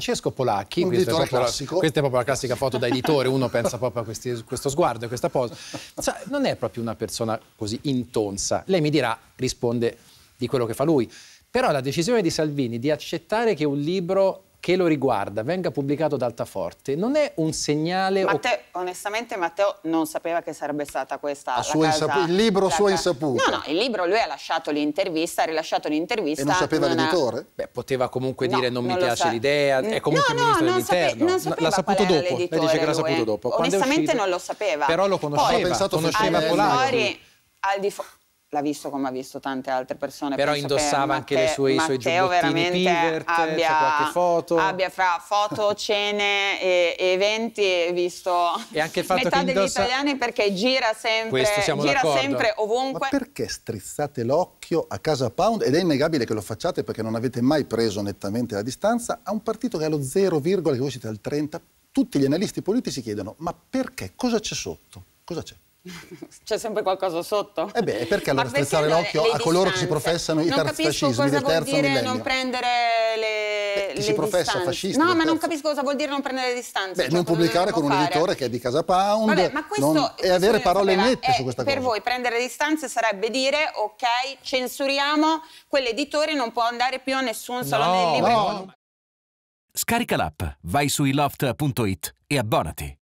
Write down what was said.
Francesco Polacchi, questa è, proprio, questa è, proprio, la classica foto da editore, uno pensa proprio a questi, questo sguardo e questa posa. Sa, non è proprio una persona così intonsa. Lei mi dirà, risponde di quello che fa lui. Però la decisione di Salvini di accettare che un libro che lo riguarda venga pubblicato ad altaforte non è un segnale... Matteo, o... Onestamente Matteo non sapeva che sarebbe stata questa a la casa, Il libro a sua casa... insaputa? No, no, il libro lui ha lasciato l'intervista, ha rilasciato l'intervista... E non sapeva l'editore? Ha... Beh, poteva comunque no, dire non, non mi piace l'idea, è comunque no, il ministro dell'interno. Non sapeva, l'ha saputo dopo, lei dice che l'ha saputo dopo. Onestamente non lo sapeva. Però lo conosceva, Poi, pensato conosceva Polari. Al di fuori l'ha visto come ha visto tante altre persone. Però Penso indossava anche Matteo, le sue, Matteo i suoi giubbottini Pivert, abbia, c'è qualche foto. Abbia fra foto, cene e, eventi visto e anche il fatto metà che degli italiani perché gira sempre, gira sempre ovunque. Ma perché strizzate l'occhio a Casa Pound? Ed è innegabile che lo facciate perché non avete mai preso nettamente la distanza a un partito che è allo 0, che voi siete al 30. Tutti gli analisti politici chiedono ma perché? Cosa c'è sotto? Cosa c'è? C'è sempre qualcosa sotto. E eh beh, perché allora perché strizzare l'occhio a coloro che si professano non i fascismi del terzo millennio? Non prendere le, eh, le si professa distanze. fascista. No, ma non capisco cosa vuol dire non prendere le distanze. Beh, cioè non pubblicare con fare. un editore che è di Casa Pound Vabbè, ma questo, non, e avere parole sapeva, nette eh, su questa per cosa. Per voi prendere distanze sarebbe dire ok, censuriamo, quell'editore non può andare più a nessun salone no, del libro. No. Scarica l'app, vai su iloft.it e abbonati.